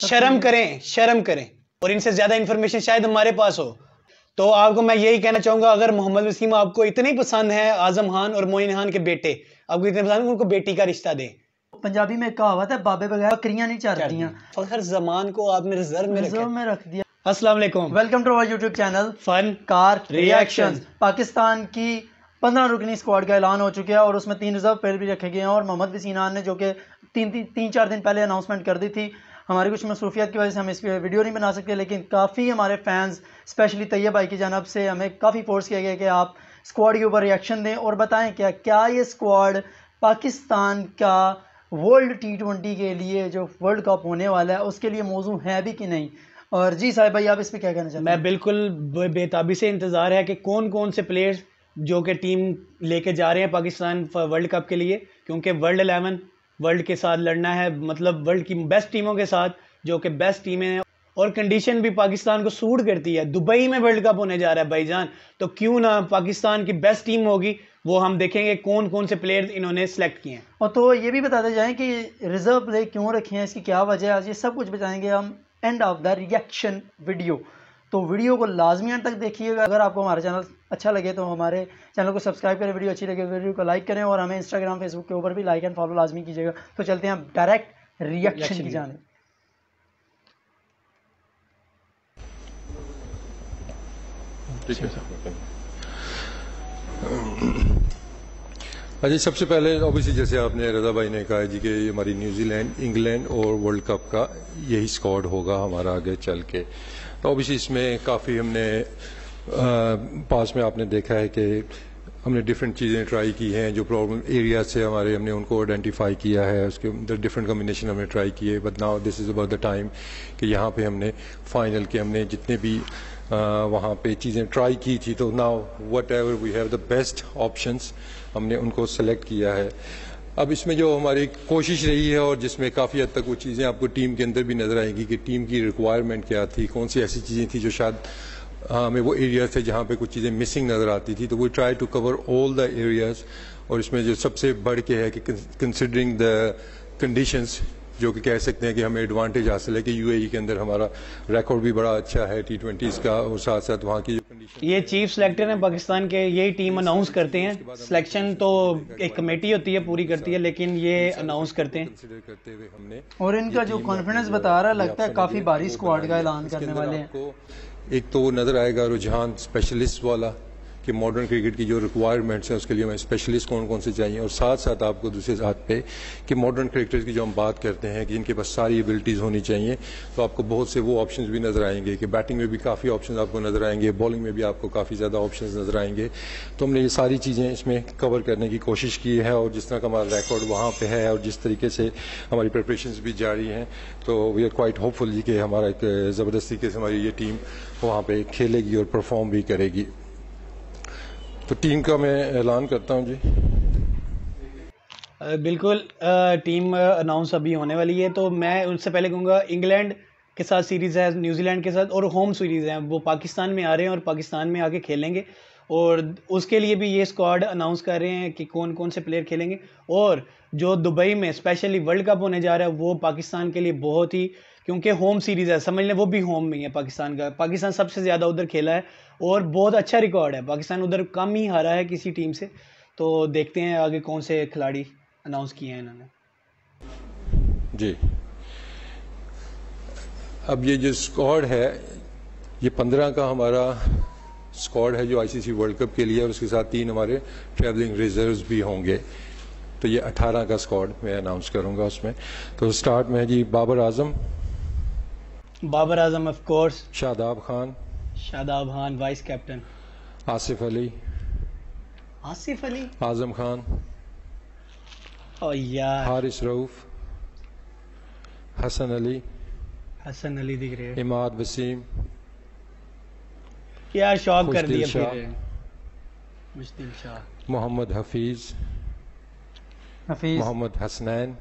तो शर्म करें शर्म करें और इनसे ज़्यादा इंफॉर्मेशन शायद हमारे पास हो तो आपको मैं यही कहना चाहूंगा अगर मोहम्मद वसीम आपको इतने ही पसंद है आजम खान और मोइन खान के बेटे आपको इतने पसंद उनको बेटी का रिश्ता दें पंजाबी में कहावत है बाबे बगैर बकरियां नहीं चढ़ती फखर जमान को आपने रिजर्व में रिजर्व में रख दिया अस्सलाम वालेकुम welcome to our YouTube channel fun car reaction Pakistan की पंद्रह रुकनी स्क्वाड का ऐलान हो चुका है और उसमें तीन रिजर्व प्लेयर भी रखे गए हैं और मोहम्मद वसीनान ने जो कि तीन तीन चार दिन पहले अनाउंसमेंट कर दी थी हमारी कुछ मसरूफियात की वजह से हम इस वीडियो नहीं बना सकते लेकिन काफ़ी हमारे फैंस स्पेशली तैयब भाई की जानब से हमें काफ़ी फोर्स किया गया कि आप स्क्वाड के ऊपर रिएक्शन दें और बताएं क्या क्या ये स्क्वाड पाकिस्तान का वर्ल्ड टी ट्वेंटी के लिए जो वर्ल्ड कप होने वाला है उसके लिए मौजू है भी कि नहीं और जी साहब भाई आप इस पर क्या कहना चाहते हैं मैं बिल्कुल बेताबी से इंतज़ार है कि कौन कौन से प्लेयर्स जो कि टीम लेके जा रहे हैं पाकिस्तान वर्ल्ड कप के लिए क्योंकि वर्ल्ड एलेवन वर्ल्ड के साथ लड़ना है मतलब वर्ल्ड की बेस्ट टीमों के साथ जो कि बेस्ट टीमें हैं और कंडीशन भी पाकिस्तान को सूट करती है दुबई में वर्ल्ड कप होने जा रहा है भाईजान तो क्यों ना पाकिस्तान की बेस्ट टीम होगी वो हम देखेंगे कौन कौन से प्लेयर इन्होंने सेलेक्ट किए हैं और तो ये भी बताते जाए कि रिजर्व प्लेयर क्यों रखे हैं इसकी क्या वजह है आज ये सब कुछ बताएंगे हम end of the reaction video तो वीडियो को लाजमी अंत तक देखिएगा अगर आपको हमारा चैनल अच्छा लगे तो हमारे चैनल को सब्सक्राइब करें वीडियो अच्छी लगे तो वीडियो को लाइक करें और हमें इंस्टाग्राम फेसबुक के ऊपर भी लाइक एंड फॉलो लाजमी कीजिएगा तो चलते हैं आप डायरेक्ट रिएक्शन की जाने ठीक है अच्छा। अजय हाँ सबसे पहले ऑब्वियसली जैसे आपने रजा भाई ने कहा जी कि हमारी न्यूजीलैंड इंग्लैंड और वर्ल्ड कप का यही स्कॉड होगा हमारा आगे चल के तो ऑब्वियसली इसमें काफ़ी हमने आ, पास में आपने देखा है कि हमने डिफरेंट चीज़ें ट्राई की हैं जो प्रॉब्लम एरिया से हमारे हमने उनको आइडेंटिफाई किया है उसके अंदर डिफरेंट कम्बिनेशन हमने ट्राई किए but now this is about the time कि यहाँ पे हमने फाइनल के हमने जितने भी आ, वहाँ पे चीज़ें ट्राई की थी तो now whatever we have the best options हमने उनको सेलेक्ट किया है अब इसमें जो हमारी कोशिश रही है और जिसमें काफ़ी हद तक वो चीज़ें आपको टीम के अंदर भी नज़र आएंगी कि टीम की रिक्वायरमेंट क्या थी कौन सी ऐसी चीज़ें थी जो शायद हाँ, हमें वो एरियाज थे जहाँ पे कुछ चीज़ें मिसिंग नज़र आती थी तो वो try to cover all the areas और इसमें जो सबसे बढ़ के है कि कंसिडरिंग द कंडीशंस जो कि कह सकते हैं कि हमें एडवांटेज हासिल है कि यूएई e के अंदर हमारा रिकॉर्ड भी बड़ा अच्छा है टी का और साथ साथ वहाँ की जो ये चीफ सेलेक्टर हैं पाकिस्तान के यही टीम अनाउंस करते हैं सिलेक्शन तो एक कमेटी होती है पूरी करती है लेकिन ये अनाउंस करते हैं और इनका जो कॉन्फिडेंस बता रहा लगता है काफ़ी भारी स्क्वाड का ऐलान करने वाले हैं एक तो नज़र आएगा रुझान स्पेशलिस्ट वाला कि मॉडर्न क्रिकेट की जो रिक्वायरमेंट्स हैं उसके लिए हमें स्पेशलिस्ट कौन कौन से चाहिए और साथ साथ आपको दूसरे साथ पे कि मॉडर्न क्रिकेटर्स की जो हम बात करते हैं कि इनके पास सारी एबिलिटीज़ होनी चाहिए तो आपको बहुत से वो ऑप्शन भी नज़र आएंगे कि बैटिंग में भी काफ़ी ऑप्शन आपको नज़र आएंगे बॉलिंग में भी आपको काफ़ी ज़्यादा ऑप्शन नज़र आएंगे तो हमने ये सारी चीज़ें इसमें कवर करने की कोशिश की है और जिस तरह का हमारा रिकॉर्ड वहाँ पर है और जिस तरीके से हमारी प्रिपरेशन भी जारी हैं तो वी आर क्वाइट होपफुल कि हमारा एक ज़बरदस्ती के हमारी ये टीम वहाँ पर खेलेगी और परफॉर्म भी करेगी तो टीम का मैं ऐलान करता हूँ जी बिल्कुल टीम अनाउंस अभी होने वाली है तो मैं उससे पहले कहूँगा इंग्लैंड के साथ सीरीज़ है न्यूजीलैंड के साथ और होम सीरीज़ है वो पाकिस्तान में आ रहे हैं और पाकिस्तान में आके खेलेंगे और उसके लिए भी ये स्क्वाड अनाउंस कर रहे हैं कि कौन कौन से प्लेयर खेलेंगे और जो दुबई में स्पेशली वर्ल्ड कप होने जा रहा है वो पाकिस्तान के लिए बहुत ही क्योंकि होम सीरीज़ है समझ लें वो भी होम में ही है पाकिस्तान का पाकिस्तान सबसे ज़्यादा उधर खेला है और बहुत अच्छा रिकॉर्ड है पाकिस्तान उधर कम ही हारा है किसी टीम से तो देखते हैं आगे कौन से खिलाड़ी अनाउंस किए हैं इन्होंने जी अब ये जो स्कॉड है ये पंद्रह का हमारा स्कॉड है जो आईसीसी वर्ल्ड कप के लिए है उसके साथ तीन हमारे ट्रैवलिंग रिजर्व्स भी होंगे तो ये अठारह का स्कॉड मैं अनाउंस करूंगा उसमें तो स्टार्ट में है जी Babar Azam Babar Azam of course Shadab Khan Shadab Khan vice captain Asif Ali Asif Ali Azam Khan यार हारिस रऊफ हसन अली हसन अली दिख रहे इमाद वसीम यार शौक कर दिया मुश्तिल शाह मोहम्मद हफीज हफीज मोहम्मद हसनैन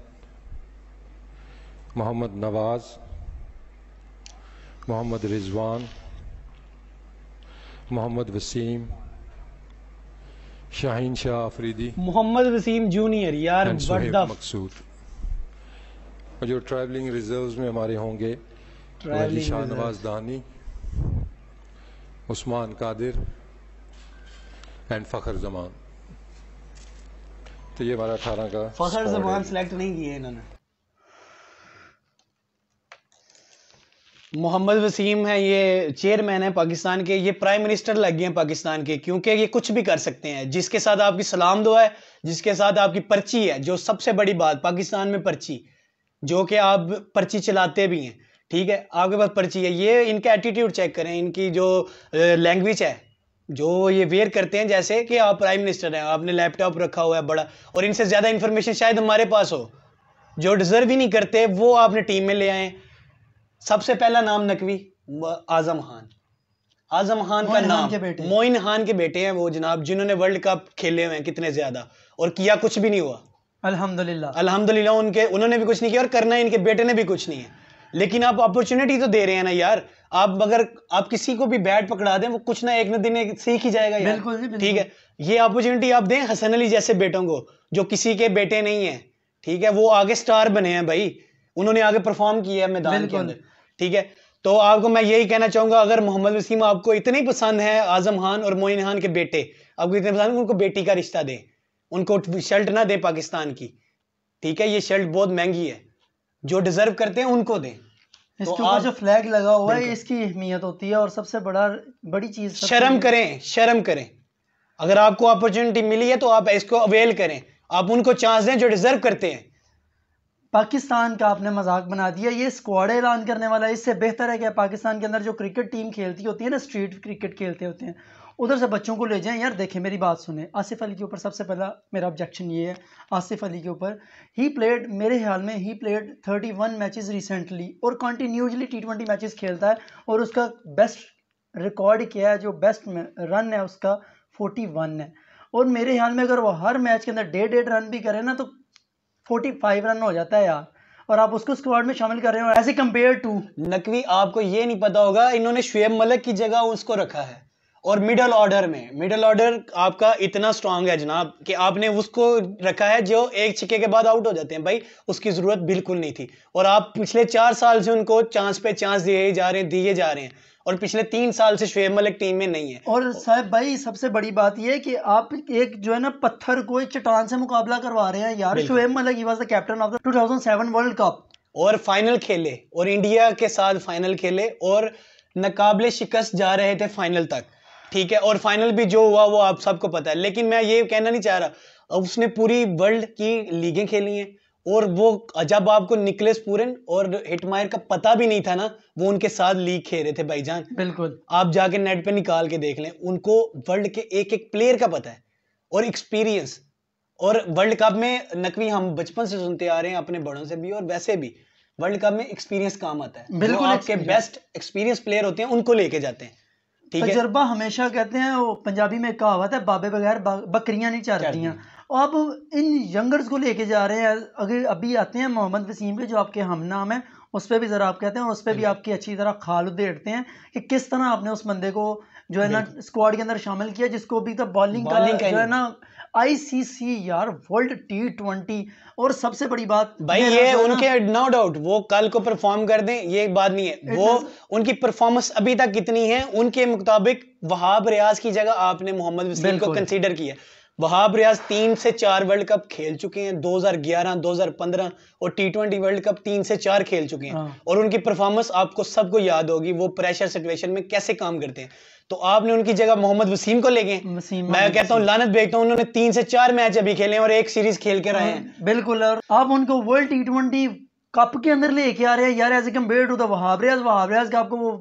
मोहम्मद नवाज़ मोहम्मद रिजवान मोहम्मद वसीम शाहीन शाह आफरीदी मोहम्मद वसीम जूनियर यार मकसूद जो ट्रैवलिंग रिजर्व में हमारे होंगे शाहनवाज दानी उस्मान कादिर एंड फखर जमान तो ये हमारा अठारह का फखर जमान सेलेक्ट नहीं किया इन्होंने मोहम्मद वसीम है ये चेयरमैन है पाकिस्तान के ये प्राइम मिनिस्टर लग गए हैं पाकिस्तान के क्योंकि ये कुछ भी कर सकते हैं जिसके साथ आपकी सलाम दुआ है जिसके साथ आपकी पर्ची है जो सबसे बड़ी बात पाकिस्तान में पर्ची जो कि आप पर्ची चलाते भी हैं ठीक है आपके पास पर्ची है ये इनका एटीट्यूड चेक करें इनकी जो लैंग्वेज है जो ये वेयर करते हैं जैसे कि आप प्राइम मिनिस्टर हैं आपने लैपटॉप रखा हुआ है बड़ा और इनसे ज़्यादा इन्फॉर्मेशन शायद हमारे पास हो जो डिज़र्व ही नहीं करते वो आपने टीम में ले आए सबसे पहला नाम नकवी आजम खान आजम खान का नाम मोइन खान के बेटे हैं वो जनाब जिन्होंने वर्ल्ड कप खेले हुए हैं कितने ज्यादा और किया कुछ भी नहीं हुआ अल्हम्दुलिल्लाह अल्हम्दुलिल्लाह उनके उन्होंने भी कुछ नहीं किया और करना इनके बेटे ने भी कुछ नहीं है लेकिन आप अपॉर्चुनिटी तो दे रहे हैं ना यार आप अगर आप किसी को भी बैट पकड़ा दें वो कुछ ना एक ना दिन एक सीख ही जाएगा यार बिल्कुल ठीक है ये अपॉर्चुनिटी आप दें हसन अली जैसे बेटों को जो किसी के बेटे नहीं है ठीक है वो आगे स्टार बने हैं भाई उन्होंने आगे परफॉर्म किया है मैदान के अंदर ठीक है तो आपको मैं यही कहना चाहूंगा अगर मोहम्मद वसीम आपको इतने ही पसंद है आजम खान और मोइन खान के बेटे आपको इतने पसंद उनको बेटी का रिश्ता दें उनको शर्ट ना दें पाकिस्तान की ठीक है ये शर्ट बहुत महंगी है जो डिजर्व करते हैं उनको दें तो इसके ऊपर तो जो फ्लैग लगा हुआ है इसकी अहमियत होती है और सबसे बड़ा बड़ी चीज शर्म करें शर्म करें अगर आपको अपॉर्चुनिटी मिली है तो आप इसको अवेल करें आप उनको चांस दें जो डिजर्व करते हैं पाकिस्तान का आपने मजाक बना दिया ये स्क्वाड ऐलान करने वाला है इससे बेहतर है कि पाकिस्तान के अंदर जो क्रिकेट टीम खेलती होती है ना स्ट्रीट क्रिकेट खेलते होते हैं उधर से बच्चों को ले जाएं यार देखें मेरी बात सुने आसिफ अली के ऊपर सबसे पहला मेरा ऑब्जेक्शन ये है आसिफ अली के ऊपर ही प्लेड मेरे ख्याल में ही प्लेड 31 मैचेज रिसेंटली और कंटिन्यूसली टी ट्वेंटी मैचेज खेलता है और उसका बेस्ट रिकॉर्ड क्या है जो बेस्ट रन है उसका 41 है और मेरे ख्याल में अगर वो हर मैच के अंदर डेढ़ डेढ़ रन भी करें ना तो फोर्टी फाइव रन हो जाता है यार और आप उसको स्क्वाड में शामिल कर रहे हो as a compare to Naqvi आपको ये नहीं पता होगा इन्होंने शुएब मलिक की जगह उसको रखा है और मिडल ऑर्डर में मिडल ऑर्डर आपका इतना स्ट्रांग है जनाब कि आपने उसको रखा है जो एक छिक्के के बाद आउट हो जाते हैं भाई उसकी ज़रूरत बिल्कुल नहीं थी और आप पिछले चार साल से उनको चांस पे चांस दिए जा रहे हैं दिए जा रहे हैं और पिछले तीन साल से शुएब मलिक टीम में नहीं है और साहब भाई सबसे बड़ी बात यह है कि आप एक जो है ना पत्थर को एक चट्टान से मुकाबला करवा रहे हैं यार Shoaib Malik he was the captain of the 2007 world cup और फाइनल खेले और इंडिया के साथ फाइनल खेले और नकाबले शिकस्त जा रहे थे फाइनल तक ठीक है और फाइनल भी जो हुआ वो आप सबको पता है लेकिन मैं ये कहना नहीं चाह रहा उसने पूरी वर्ल्ड की लीगें खेली हैं और वो अजब आपको निकलेस पूरन और हिटमायर का पता भी नहीं था ना वो उनके साथ लीग खेल रहे थे भाईजान बिल्कुल आप जाके नेट पे निकाल के देख लें उनको वर्ल्ड के एक एक प्लेयर का पता है और एक्सपीरियंस और वर्ल्ड कप में नकवी हम बचपन से सुनते आ रहे हैं अपने बड़ों से भी और वैसे भी वर्ल्ड कप में एक्सपीरियंस काम आता है बिल्कुल आपके बेस्ट एक्सपीरियंस प्लेयर होते हैं उनको लेके जाते हैं तजर्बा हमेशा कहते हैं वो पंजाबी में कहावत है बाबे बगैर बकरियां नहीं चढ़ती हैं अब इन यंगर्स को लेके जा रहे हैं अगर अभी आते हैं मोहम्मद वसीम पे जो आपके हम नाम है उस पर भी ज़रा आप कहते हैं और उस पर भी आपकी अच्छी तरह खाल उदेड़ते हैं कि किस तरह आपने उस बंदे को जो है ना स्क्वाड के अंदर शामिल किया जिसको अभी तक बॉलिंग का जो है ना आईसीसी यार वर्ल्ड टी ट्वेंटी और सबसे बड़ी बात भाई ये उनके नो डाउट वो कल को परफॉर्म कर दें ये एक बात नहीं है वो उनकी परफॉर्मेंस अभी तक कितनी है उनके मुताबिक वहाब रियाज की जगह आपने मोहम्मद वसीम को कंसीडर किया वहाब रियाज तीन से चार वर्ल्ड कप खेल चुके हैं 2011, 2015 और टी ट्वेंटी वर्ल्ड कप तीन से चार खेल चुके हैं हाँ। और उनकी परफॉर्मेंस आपको सबको याद होगी वो प्रेशर सिचुएशन में कैसे काम करते हैं तो आपने उनकी जगह मोहम्मद वसीम को ले गए मैं कहता हूँ लानत देखता हूँ उन्होंने तीन से चार मैच अभी खेले और एक सीरीज खेल के रहे हैं हाँ, बिल्कुल और आप उनको वर्ल्ड टी ट्वेंटी कप के अंदर लेके आ रहे हैं यार as a compare to Wahab Riaz Wahab Riaz का आपको वो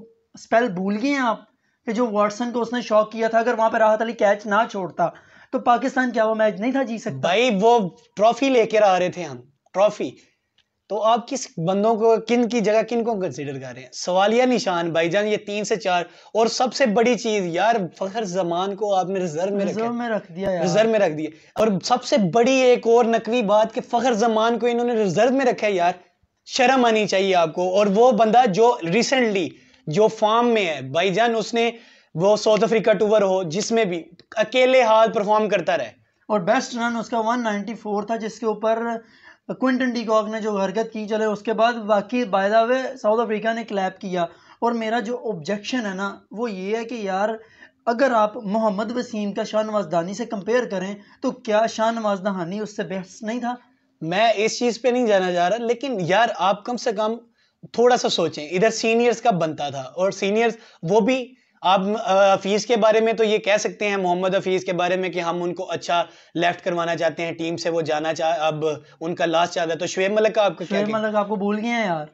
स्पेल भूल गए हैं आप कि जो वाटसन को उसने शॉक किया था अगर वहां पर राहत अली कैच ना छोड़ता तो पाकिस्तान क्या वो मैच नहीं था जी सकता भाई वो ट्रॉफी लेकर आ रहे थे हम ट्रॉफी तो आप किस बंदों को किन की जगह किन को कंसिडर कर रहे हैं सवालिया निशान भाईजान ये तीन से चार और सबसे बड़ी चीज यार फखर जमान को आपने रिजर्व में रिजर्व में रख दिया यार रिजर्व में रख दिया और सबसे बड़ी एक और नकवी बात कि फखर जमान को इन्होंने रिजर्व में रखा है यार शर्म आनी चाहिए आपको और वो बंदा जो रिसेंटली जो फॉर्म में है भाईजान उसने वो साउथ अफ्रीका टूवर हो जिसमें भी अकेले हाल परफॉर्म करता रहे और बेस्ट रन उसका 194 था जिसके ऊपर क्विंटन डीकॉक ने जो हरकत की चले उसके बाद बाकी बायदा वे साउथ अफ्रीका ने क्लैप किया और मेरा जो ऑब्जेक्शन है ना वो ये है कि यार अगर आप मोहम्मद वसीम का शाहनवाज दानी से कंपेयर करें तो क्या शाहनवाज दहानी उससे बेस्ट नहीं था मैं इस चीज़ पे नहीं जाना जा रहा लेकिन यार आप कम से कम थोड़ा सा सोचें इधर सीनियर्स का बनता था और सीनियर्स वो भी आप हफीज़ के बारे में तो ये कह सकते हैं मोहम्मद हफीज़ के बारे में कि हम उनको अच्छा लेफ्ट करवाना चाहते हैं टीम से वो जाना चाह अब उनका लास्ट चाहता है तो शुएब मलक का आपको शुएब मलिक आपको भूल गए हैं यार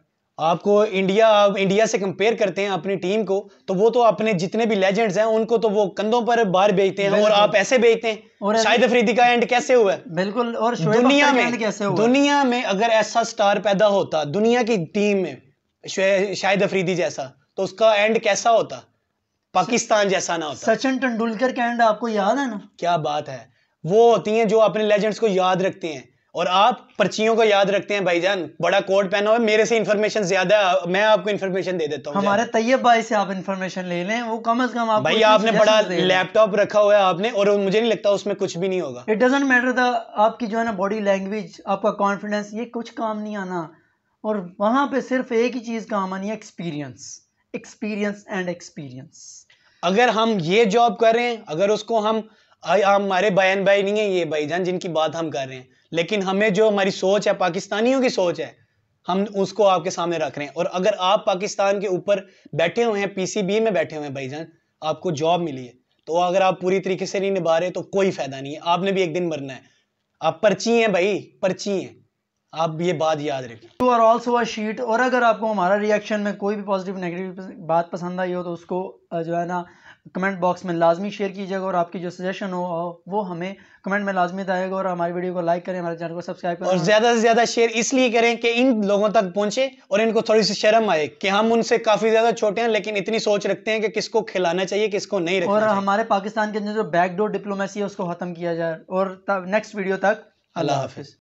आपको इंडिया आप इंडिया से कंपेयर करते हैं अपनी टीम को तो वो तो अपने जितने भी लेजेंड्स हैं उनको तो वो कंधों पर बाहर भेजते हैं और आप ऐसे भेजते हैं और शायद अफरीदी का एंड कैसे हुआ है बिल्कुल और दुनिया में कैसे हुआ दुनिया में अगर ऐसा स्टार पैदा होता दुनिया की टीम में शाहिद अफरीदी जैसा तो उसका एंड कैसा होता पाकिस्तान जैसा ना होता सचिन तेंदुलकर कैंड आपको याद है ना क्या बात है वो होती हैं जो अपने लेजेंड्स को याद रखते हैं और आप पर्चियों को याद रखते हैं भाईजान बड़ा कोट पहना हुआ मेरे से इन्फॉर्मेशन ज्यादा मैं आपको इन्फॉर्मेशन दे देता हूँ हमारे तैयब भाई से आप इन्फॉर्मेशन ले लें वो कम से कम आप भाई आपने बड़ा लैपटॉप रखा हुआ है आपने और मुझे नहीं लगता उसमें कुछ भी नहीं होगा इट डजेंट मैटर द आपकी जो है ना बॉडी लैंग्वेज आपका कॉन्फिडेंस ये कुछ काम नहीं आना और वहां पे सिर्फ एक ही चीज काम आनी है एक्सपीरियंस एक्सपीरियंस एंड एक्सपीरियंस अगर हम ये जॉब कर रहे हैं अगर उसको हम हमारे बहन भाई नहीं है ये भाईजान जिनकी बात हम कर रहे हैं लेकिन हमें जो हमारी सोच है पाकिस्तानियों की सोच है हम उसको आपके सामने रख रहे हैं और अगर आप पाकिस्तान के ऊपर बैठे हुए हैं पीसीबी में बैठे हुए हैं भाईजान आपको जॉब मिली है तो अगर आप पूरी तरीके से नहीं निभा रहे तो कोई फायदा नहीं है आपने भी एक दिन मरना है आप पर्ची हैं भाई पर्ची हैं आप ये बात याद रखें two are also a sheet और अगर आपको हमारा रिएक्शन में कोई भी पॉजिटिव नेगेटिव बात पसंद आई हो तो उसको जो है ना कमेंट बॉक्स में लाजमी शेयर कीजिएगा और आपकी जो सजेशन हो वो हमें कमेंट में लाजमी आएगा और हमारी वीडियो को लाइक करें हमारे चैनल को सब्सक्राइब करें और ज़्यादा से ज़्यादा शेयर इसलिए करें कि इन लोगों तक पहुँचे और इनको थोड़ी सी शर्म आए कि हम उनसे काफ़ी ज़्यादा छोटे हैं लेकिन इतनी सोच रखते हैं कि किसको खिलाना चाहिए किसको नहीं रखना और हमारे पाकिस्तान के अंदर जो बैकडोर डिप्लोमेसी है उसको ख़त्म किया जाए और नेक्स्ट वीडियो तक अल्लाह हाफिज़